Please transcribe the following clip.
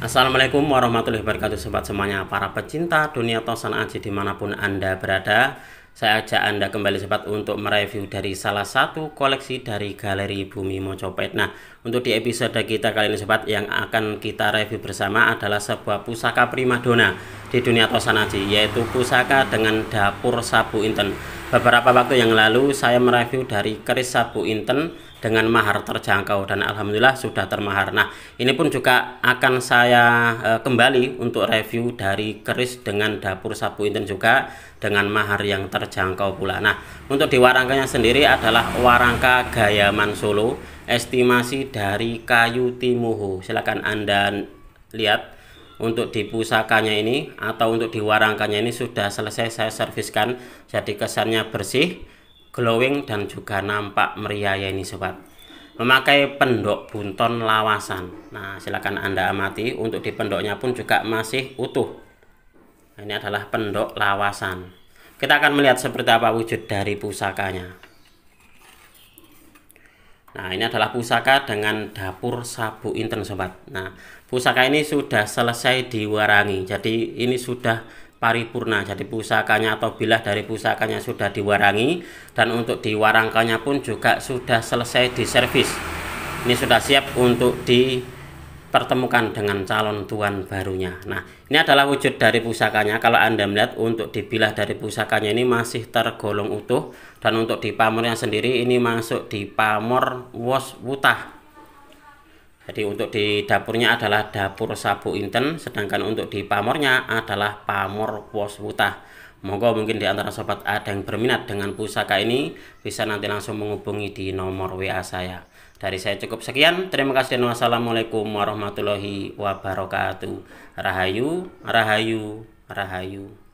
Assalamualaikum warahmatullahi wabarakatuh sobat semuanya para pecinta dunia tosan aji dimanapun anda berada saya ajak anda kembali sobat untuk mereview dari salah satu koleksi dari galeri bumi mocopet nah untuk di episode kita kali ini sobat yang akan kita review bersama adalah sebuah pusaka primadona di dunia tosan aji yaitu pusaka dengan dapur sabu inten Beberapa waktu yang lalu saya mereview dari keris sabu inten dengan mahar terjangkau dan alhamdulillah sudah termahar. Nah, ini pun juga akan saya e, kembali untuk review dari keris dengan dapur sabu inten juga dengan mahar yang terjangkau pula. Nah, untuk di warangkanya sendiri adalah warangka Gayaman Solo, estimasi dari kayu timuhu. Silakan Anda lihat untuk di pusakanya ini atau untuk di warangkanya ini sudah selesai saya serviskan jadi kesannya bersih glowing dan juga nampak meriah ya ini sobat memakai pendok bunton lawasan nah silakan anda amati untuk di pendoknya pun juga masih utuh nah, ini adalah pendok lawasan kita akan melihat seperti apa wujud dari pusakanya Nah, ini adalah pusaka dengan dapur sabu intern sobat. Nah, pusaka ini sudah selesai diwarangi. Jadi ini sudah paripurna. Jadi pusakanya atau bilah dari pusakanya sudah diwarangi dan untuk diwarangkannya pun juga sudah selesai diservis. Ini sudah siap untuk di pertemukan dengan calon tuan barunya. Nah, ini adalah wujud dari pusakanya. Kalau Anda melihat untuk dibilah dari pusakanya ini masih tergolong utuh dan untuk di pamornya sendiri ini masuk di pamor wos wutah jadi untuk di dapurnya adalah dapur sabu inten, sedangkan untuk di pamornya adalah pamor woswuta. Moga mungkin di antara sobat ada yang berminat dengan pusaka ini bisa nanti langsung menghubungi di nomor WA saya. Dari saya cukup sekian. Terima kasih dan wassalamualaikum warahmatullahi wabarakatuh. Rahayu, rahayu, rahayu.